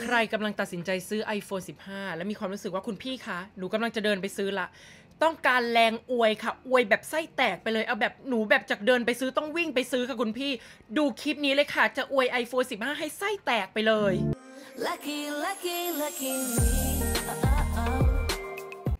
ใครกำลังตัดสินใจซื้อ iPhone 15 แล้วมีความรู้สึกว่าคุณพี่คะ หนูกำลังจะเดินไปซื้อละ ต้องการแรงอวยค่ะ อวยแบบไส้แตกไปเลย เอาแบบหนูแบบจากเดินไปซื้อต้องวิ่งไปซื้อค่ะคุณพี่ ดูคลิปนี้เลยค่ะ จะอวย iPhone 15 ให้ไส้แตกไปเลย lucky lucky lucky me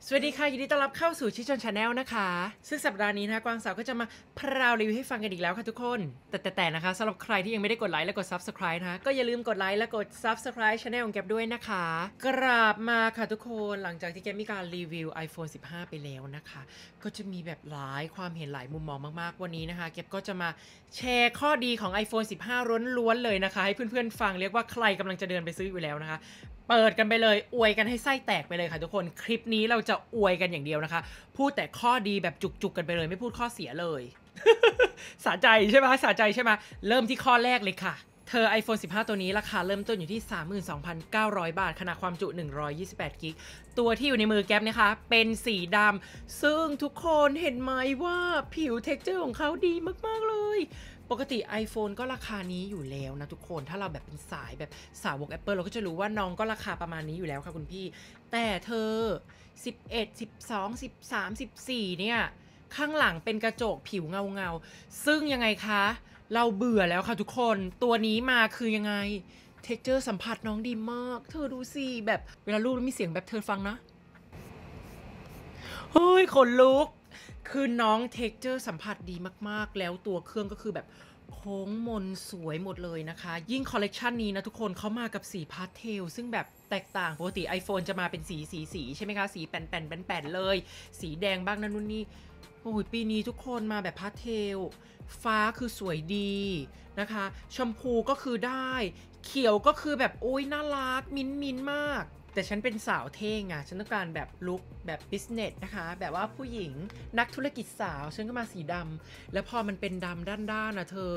สวัสดีค่ะยินดีต้อนรับเข้าสู่ชิชอนชาแนลนะคะ ซึ่งสัปดาห์นี้นะคะกวางสาวก็จะมาพราวรีวิวให้ฟังกันอีกแล้วค่ะทุกคน แต่แต่แต่นะคะสำหรับใครที่ยังไม่ได้กดไลค์และกด Subscribe นะคะก็อย่าลืมกดไลค์และกด Subscribe ชาแนลของแกบด้วยนะคะ กราบมาค่ะทุกคนหลังจากที่แกมีการรีวิว iPhone 15 ไปแล้วนะคะ ก็จะมีแบบหลายความเห็นหลายมุมมองมากๆวันนี้นะคะแกก็จะมาแชร์ข้อดีของ iPhone 15ล้วนเลยนะคะให้เพื่อนๆฟังเรียกว่าใครกำลังจะเดินไปซื้ออยู่แล้วนะคะ เปิดกันไปเลย อวยกันให้ไส้แตกไปเลยค่ะทุกคนคลิปนี้เราจะะอวยกันอย่างเดียวนะคะ พูดแต่ข้อดีแบบจุกๆกันไปเลย ไม่พูดข้อเสียเลยสะใจใช่ไหมสะใจใช่ไหม เริ่มที่ข้อแรกเลยค่ะ เธอ iPhone 15 ตัวนี้ราคาเริ่มต้นอยู่ที่ 32,900 บาทขนาดความจุ 128 กิก ตัวที่อยู่ในมือแก๊ปนะคะ เป็นสีดำซึ่งทุกคนเห็นไหมว่า ผิวเท็กเจอร์ของเขาดีมากๆเลย ปกติ iPhone ก็ราคานี้อยู่แล้วนะทุกคนถ้าเราแบบเป็นสายแบบสาวก Apple เราก็จะรู้ว่าน้องก็ราคาประมาณนี้อยู่แล้วค่ะคุณพี่ แต่เธอ11 12 13 14 เนี่ย ข้างหลังเป็นกระจกผิวเงาเงา ซึ่งยังไงคะ เราเบื่อแล้วค่ะทุกคน ตัวนี้มาคือยังไง เท็กเจอร์สัมผัสน้องดีมาก เธอดูสิแบบเวลาลูกมีเสียงแบบเธอฟังนะเฮ้ยขนลุก คือน้องเท็กเจอร์สัมผัสดีมาก ๆ แล้วตัวเครื่องก็คือแบบโค้งมนสวยหมดเลยนะคะ ยิ่งคอลเลกชันนี้นะทุกคนเขามากับสีพาสเทลซึ่งแบบแตกต่างปกติ iPhone จะมาเป็นสีสีสีใช่ไหมคะ สีแป่นแป่นแป่นนเลย สีแดงบ้างนั่นนู่นนี่ โอ้ยปีนี้ทุกคนมาแบบพาเทลฟ้าคือสวยดีนะคะ ชมพูก็คือได้ เขียวก็คือแบบโอ้ยน่ารัก มิ้นมิ้นมากแต่ฉันเป็นสาวเท่งอะฉันต้องการแบบลุคแบบบิสเนสนะคะ แบบว่าผู้หญิงนักธุรกิจสาว ฉันก็มาสีดำ แล้วพอมันเป็นดำด้าน ๆนะเธอ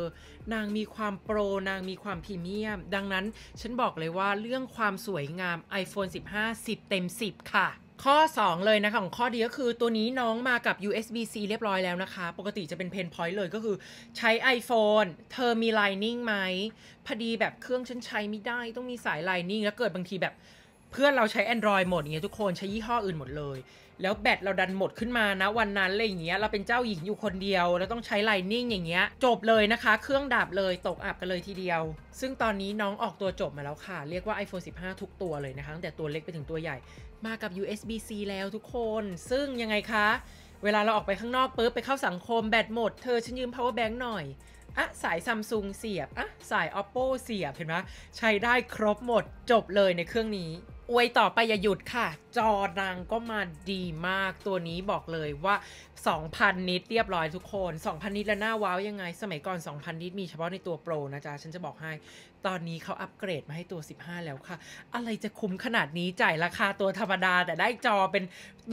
นางมีความโปร นางมีความพรีเมียม ดังนั้นฉันบอกเลยว่าเรื่องความสวยงาม iPhone 15 10 เต็ม 10 ค่ะ ข้อ 2 เลยนะคะของข้อดีก็คือตัวนี้น้องมากับ USB-C เรียบร้อยแล้วนะคะ ปกติจะเป็นเพนพอยต์เลยก็คือ ใช้ iPhone เธอมี Lining ไหมพอดีแบบเครื่องฉันใช้ไม่ได้ต้องมีสาย Lining แล้วเกิดบางทีแบบเพื่อนเราใช้ Android หมดเงี้ยทุกคนใช้ยี่ห้ออื่นหมดเลย แล้วแบตเราดันหมดขึ้นมานะ วันนั้นอะไรอย่างเงี้ยเราเป็นเจ้าหญิงอยู่คนเดียวแล้วต้องใช้ไลนิ่งอย่างเงี้ยจบเลยนะคะ เครื่องดับเลยตกอับกันเลยทีเดียว ซึ่งตอนนี้น้องออกตัวจบมาแล้วค่ะ เรียกว่า iPhone 15 ทุกตัวเลยนะคะตั้งแต่ตัวเล็กไปถึงตัวใหญ่มากับ USB-C แล้วทุกคน ซึ่งยังไงคะ เวลาเราออกไปข้างนอกปุ๊บไปเข้าสังคมแบตหมดเธอฉันยืม power bank หน่อย อะสายซัมซุงเสียบอะสาย Oppo เสียบเห็นไหมใช้ได้ครบหมดจบเลยในเครื่องนี้อวยต่อไปอย่าหยุดค่ะ จอนางก็มาดีมากตัวนี้บอกเลยว่า 2,000 นิดเรียบร้อยทุกคน 2,000 นิดแล้วหน้าว้าวยังไง สมัยก่อน 2,000 นิดมีเฉพาะในตัวโปร นะจ๊ะ ฉันจะบอกให้ตอนนี้เขาอัปเกรดมาให้ตัว 15 แล้วค่ะ อะไรจะคุ้มขนาดนี้จ่ายราคาตัวธรรมดาแต่ได้จอเป็น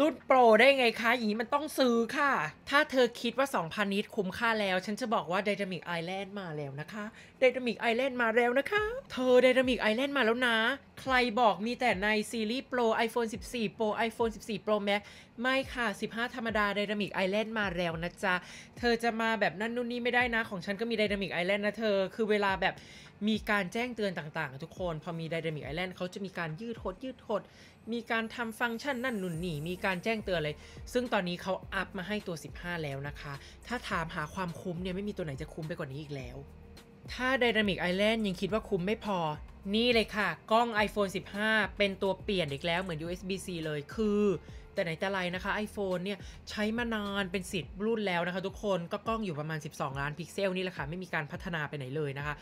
รุ่นโปรได้ไงคะ อย่างนี้มันต้องซื้อค่ะ ถ้าเธอคิดว่า 2,000 นิดคุ้มค่าแล้ว ฉันจะบอกว่า Dynamic Island มาแล้วนะคะ Dynamic Island มาแล้วนะคะ เธอ Dynamic Island มาแล้วนะ ใครบอกมีแต่ในซีรีส์โปร iPhone 14 Pro iPhone 14 Pro Max ไม่ค่ะ 15 ธรรมดา Dynamic Island มาแล้วนะจ๊ะ เธอจะมาแบบนั่นนู่นนี่ไม่ได้นะ ของฉันก็มี Dynamic Island นะเธอคือเวลาแบบมีการแจ้งเตือนต่างๆทุกคน พอมี d y n a ิ i ไอแลนด์เขาจะมีการยืดหด ยืดหด มีการทำฟังก์ชันนั่นนุ่นนี่ มีการแจ้งเตือนเลย ซึ่งตอนนี้เขาอัพมาให้ตัว 15 แล้วนะคะ ถ้าถามหาความคุ้มเนี่ย ไม่มีตัวไหนจะคุ้มไปกว่านี้อีกแล้ว ถ้า d y n a ิ i ไอแลนด์ยังคิดว่าคุ้มไม่พอ นี่เลยค่ะ กล้อง iPhone 15 เป็นตัวเปลี่ยนอีกแล้วเหมือน USB-C เลยคือแต่ไหนแต่ไรนะคะ iPhone เนี่ยใช้มานานเป็นสิบรุ่นแล้วนะคะทุกคนก็กล้องอยู่ประมาณ 12 ล้านพิกเซลนี่แหละค่ะไม่มีการพัฒนาไปไหนเลยนะคะ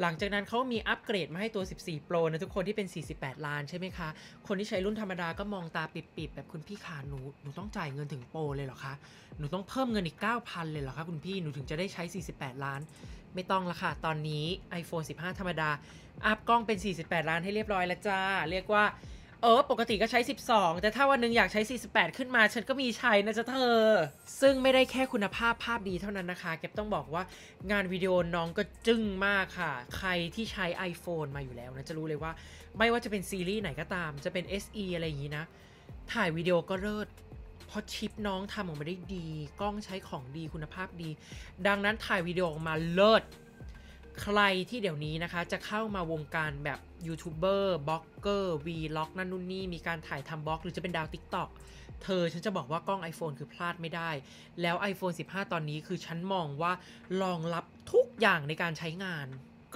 หลังจากนั้นเขามีอัปเกรดมาให้ตัว 14 Pro นะทุกคนที่เป็น 48 ล้านใช่ไหมคะ คนที่ใช้รุ่นธรรมดาก็มองตาปิดๆแบบคุณพี่ขาหนู หนูต้องจ่ายเงินถึงโปรเลยเหรอคะ หนูต้องเพิ่มเงินอีก 9,000 เลยเหรอคะคุณพี่หนูถึงจะได้ใช้ 48 ล้าน ไม่ต้องละค่ะตอนนี้ iPhone 15 ธรรมดา อัพกล้องเป็น 48 ล้านให้เรียบร้อย แล้วจ้าเรียกว่าเออปกติก็ใช้ 12 แต่ถ้าวันนึงอยากใช้ 48 ขึ้นมาฉันก็มีใช้นะจ๊ะเธอ ซึ่งไม่ได้แค่คุณภาพภาพดีเท่านั้นนะคะ เก็บต้องบอกว่างานวิดีโอน้องก็จึ้งมากค่ะ ใครที่ใช้ iPhone มาอยู่แล้วนะจะรู้เลยว่าไม่ว่าจะเป็นซีรีส์ไหนก็ตาม จะเป็น SE อะไรอย่างนี้นะ ถ่ายวิดีโอก็เลิศเพราะชิปน้องทำออกมาได้ดี กล้องใช้ของดีคุณภาพดี ดังนั้นถ่ายวิดีโอออกมาเลิศใครที่เดี๋ยวนี้นะคะจะเข้ามาวงการแบบยูทูบเบอร์บล็อกเกอร์วีล็อกนั่นนู่นนี่ มีการถ่ายทำบล็อก หรือจะเป็นดาวติ๊กต็อกเธอฉันจะบอกว่ากล้อง iPhone คือพลาดไม่ได้ แล้ว iPhone 15 ตอนนี้คือฉันมองว่ารองรับทุกอย่างในการใช้งาน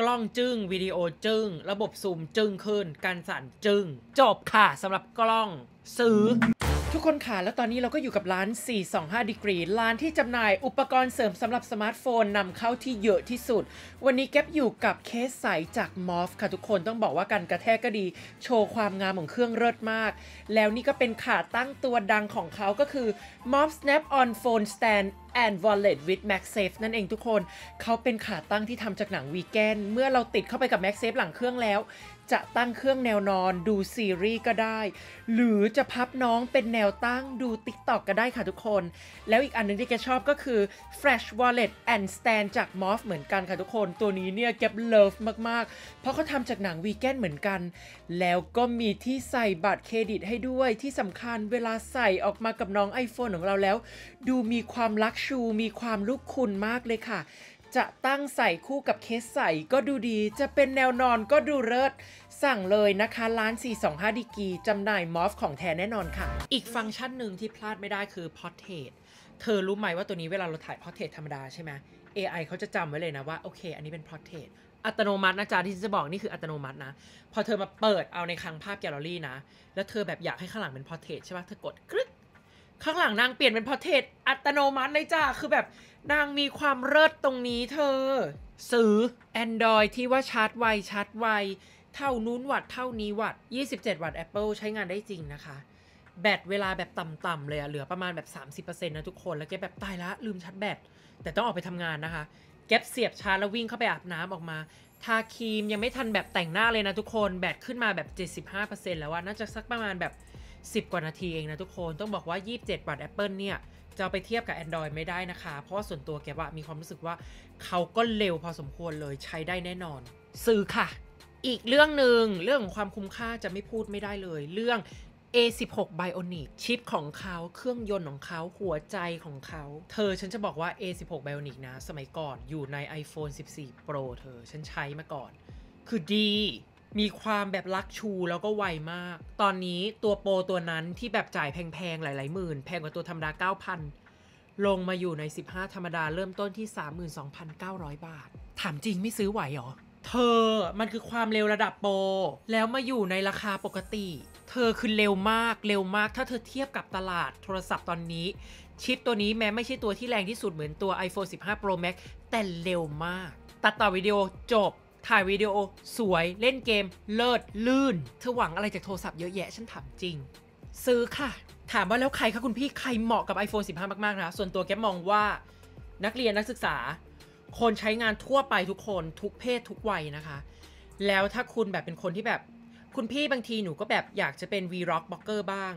กล้องจึง้งวิดีโอจึง้งระบบซูมจึ้งขึ้นการสั่นจึง้งจบค่ะสำหรับกล้องซื้อทุกคนค่ะแล้วตอนนี้เราก็อยู่กับร้าน 425ดีกรี ร้านที่จำหน่ายอุปกรณ์เสริมสำหรับสมาร์ทโฟนนำเข้าที่เยอะที่สุด วันนี้แก๊บอยู่กับเคสใสจากมอฟค่ะทุกคนต้องบอกว่ากันกระแทกก็ดี โชว์ความงามของเครื่องเลิศมาก แล้วนี่ก็เป็นขาตั้งตัวดังของเขาก็คือ m o f Snap on Phone Stand and Wallet with MagSafe นั่นเองทุกคนเขาเป็นขาตั้งที่ทำจากหนังวีแกน เมื่อเราติดเข้าไปกับ MagSafe หลังเครื่องแล้วจะตั้งเครื่องแนวนอนดูซีรีส์ก็ได้ หรือจะพับน้องเป็นแนวตั้งดูติ๊กต็อกก็ได้ค่ะทุกคน แล้วอีกอันนึงที่แกชอบก็คือ Fresh Wallet and Stand จาก m o h เหมือนกันค่ะทุกคน ตัวนี้เนี่ยเก็บเลิฟมากๆ เพราะเขาทำจากหนังวีแกนเหมือนกัน แล้วก็มีที่ใส่บัตรเครดิตให้ด้วยที่สำคัญเวลาใส่ออกมากับน้อง iPhone ของเราแล้ว ดูมีความลักชูมีความลูกคุณมากเลยค่ะจะตั้งใส่คู่กับเคสใส่ก็ดูดีจะเป็นแนวนอนก็ดูเลิศสั่งเลยนะคะร้าน 425 ดีกีจำหน่ายมอฟของแท้แน่นอนค่ะ อีกฟังก์ชันหนึ่งที่พลาดไม่ได้คือพอร์เทสตเธอรู้ไหมว่าตัวนี้เวลาเราถ่ายพอร์เทสตธรรมดาใช่ไหม AI เขาจะจำไว้เลยนะว่าโอเค อันนี้เป็นพอร์เทสตอัตโนมัตินะจ๊ะที่จะบอกนี่คืออัตโนมัตินะ พอเธอมาเปิดเอาในคลังภาพแกลเลอรี่นะแล้วเธอแบบอยากให้ข้างหลังเป็นพอร์เทสตใช่ปะเธอกดคลิกข้างหลังนางเปลี่ยนเป็นพอเทสอัตโนมัติเลยจ้าคือแบบนางมีความเลิศตรงนี้เธอ ซื้อ Android ที่ว่าชาร์จไวชาร์จไว เท่านู้นวัดเท่านี้วัด 27 วัตต์ Apple ใช้งานได้จริงนะคะ แบตเวลาแบบต่ำๆเลยอะเหลือประมาณแบบ 30%นะทุกคน แล้วแกแบบตายละ ลืมชาร์จแบตแต่ต้องออกไปทำงานนะคะ แก็บเสียบชาร์จแล้ววิ่งเข้าไปอาบน้ำออกมาทาครีมยังไม่ทันแบบแต่งหน้าเลยนะทุกคนแบตขึ้นมาแบบ 75%แล้วว่าน่าจะสักประมาณแบบ10 กว่านาทีเองนะทุกคนต้องบอกว่า 27บัต Apple เนี่ย จะไปเทียบกับ Android ไม่ได้นะคะ เพราะส่วนตัวแกว่ามีความรู้สึกว่าเขาก็เร็วพอสมควรเลยใช้ได้แน่นอน ซื้อค่ะ อีกเรื่องหนึ่งเรื่องของความคุ้มค่าจะไม่พูดไม่ได้เลย เรื่อง A16 Bionic ชิปของเขาเครื่องยนต์ของเขาหัวใจของเขา เธอฉันจะบอกว่า A16 Bionic นะสมัยก่อนอยู่ใน iPhone 14 Pro เธอ ฉันใช้มาก่อน คือดีมีความแบบลักชูแล้วก็ไวมาก ตอนนี้ตัวโปรตัวนั้นที่แบบจ่ายแพงๆ หลาย ๆ หมื่นแพงกว่าตัวธรรมดา 9,000 ลงมาอยู่ใน 15 ธรรมดาเริ่มต้นที่ 32,900 บาท ถามจริงไม่ซื้อไหวหรอ เธอมันคือความเร็วระดับโปร แล้วมาอยู่ในราคาปกติ เธอคือเร็วมากเร็วมากถ้าเธอเทียบกับตลาดโทรศัพท์ตอนนี้ ชิปตัวนี้แม้ไม่ใช่ตัวที่แรงที่สุดเหมือนตัว iPhone 15 Pro Max แต่เร็วมาก ตัดต่อวิดีโอจบถ่ายวิดีโอสวย เล่นเกม เลิศ ลื่นเธอหวังอะไรจากโทรศัพท์เยอะแยะฉันถามจริง ซื้อค่ะ ถามว่าแล้วใครคะคุณพี่ใครเหมาะกับ iPhone 15 มาก ๆ นะส่วนตัวแกมองว่านักเรียนนักศึกษา คนใช้งานทั่วไปทุกคนทุกเพศทุกวัยนะคะ แล้วถ้าคุณแบบเป็นคนที่แบบ คุณพี่บางทีหนูก็แบบอยากจะเป็นวีร็อกบล็อกเกอร์บ้าง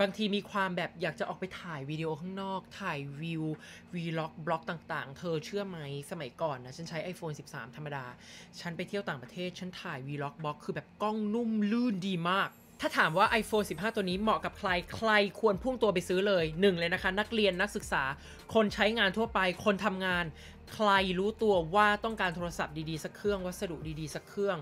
บางทีมีความแบบอยากจะออกไปถ่ายวิดีโอข้างนอก ถ่ายวิววีล็อกบล็อกต่างๆ เธอเชื่อไหมสมัยก่อนนะ ฉันใช้ iPhone 13 ธรรมดา ฉันไปเที่ยวต่างประเทศ ฉันถ่ายวีล็อกบล็อกคือแบบกล้องนุ่มลื่นดีมาก ถ้าถามว่า iPhone 15 ตัวนี้เหมาะกับใคร ใครควรพุ่งตัวไปซื้อเลยหนึ่งเลยนะคะ นักเรียนนักศึกษา คนใช้งานทั่วไปคนทำงาน ใครรู้ตัวว่าต้องการโทรศัพท์ดีๆสักเครื่องวัสดุดีๆสักเครื่อง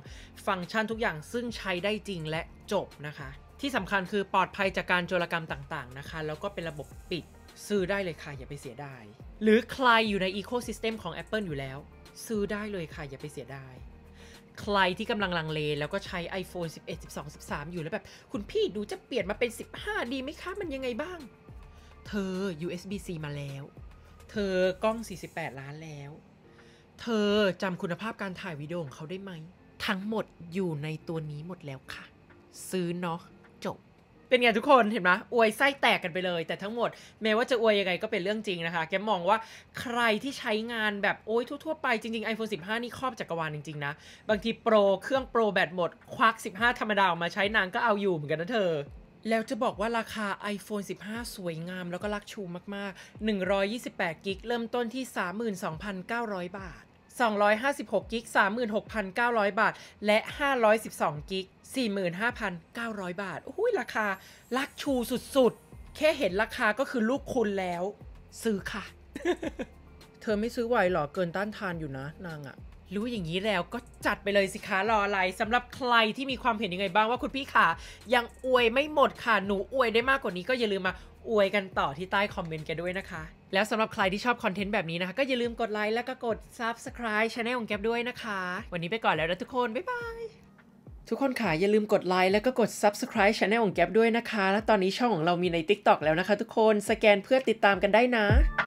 ฟังก์ชันทุกอย่างซึ่งใช้ได้จริงและจบนะคะที่สำคัญคือปลอดภัยจากการโจรกรรมต่างๆ นะคะ แล้วก็เป็นระบบปิด ซื้อได้เลยค่ะ อย่าไปเสียดายหรือใครอยู่ในอีโคซิสเต็มของ Apple อยู่แล้ว ซื้อได้เลยค่ะ อย่าไปเสียดายใครที่กำลังลังเล แล้วก็ใช้ iPhone 11 12 13 อยู่แล้วแบบ คุณพี่ดูจะเปลี่ยนมาเป็น 15 ดีไหมคะ มันยังไงบ้าง เธอ USB-C มาแล้ว เธอกล้อง 48 ล้านแล้ว เธอจำคุณภาพการถ่ายวิดีโอของเขาได้ไหมทั้งหมดอยู่ในตัวนี้หมดแล้วค่ะ ซื้อเนาะจบเป็นไงทุกคนเห็นไหมอวยไส้แตกกันไปเลยแต่ทั้งหมดแม้ว่าจะอวยยังไงก็เป็นเรื่องจริงนะคะ แกมองว่าใครที่ใช้งานแบบโอ้ยทั่วๆไปจริง ๆ iPhone 15 นี่ครอบจักรวาลจริงๆนะ บางทีโปรเครื่องโปรแบตหมด ควัก 15 ธรรมดามาใช้นางก็เอาอยู่เหมือนกันนะเธอ แล้วจะบอกว่าราคา iPhone 15 สวยงามแล้วก็ลักชูมากๆ128กิกเริ่มต้นที่ 32,900 บาท256กิก36,900 บาท และ512กิก45,900 บาท อุ้ยราคา ลักชูสุด ๆ แค่เห็นราคาก็คือลูกคุณแล้ว ซื้อค่ะ เธอไม่ซื้อไหวหรอ เกินต้านทานอยู่นะนางอะรู้อย่างนี้แล้วก็จัดไปเลยสิคะรออะไร สำหรับใครที่มีความเห็นยังไงบ้างว่าคุณพี่ขายังอวยไม่หมดค่ะ หนูอวยได้มากกว่านี้ก็อย่าลืมมาอวยกันต่อที่ใต้คอมเมนต์กันด้วยนะคะ แล้วสำหรับใครที่ชอบคอนเทนต์แบบนี้นะคะก็อย่าลืมกดไลค์แล้วก็กด Subscribe ช anel ของแก๊ปด้วยนะคะ วันนี้ไปก่อนแล้วนะทุกคนบ๊ายบายทุกคนค่ะอย่าลืมกดไลค์แล้วก็กด Subscribe ช anel ของแก๊ปด้วยนะคะ และตอนนี้ช่องของเรามีใน TikTok แล้วนะคะ ทุกคนสแกนเพื่อติดตามกันได้นะ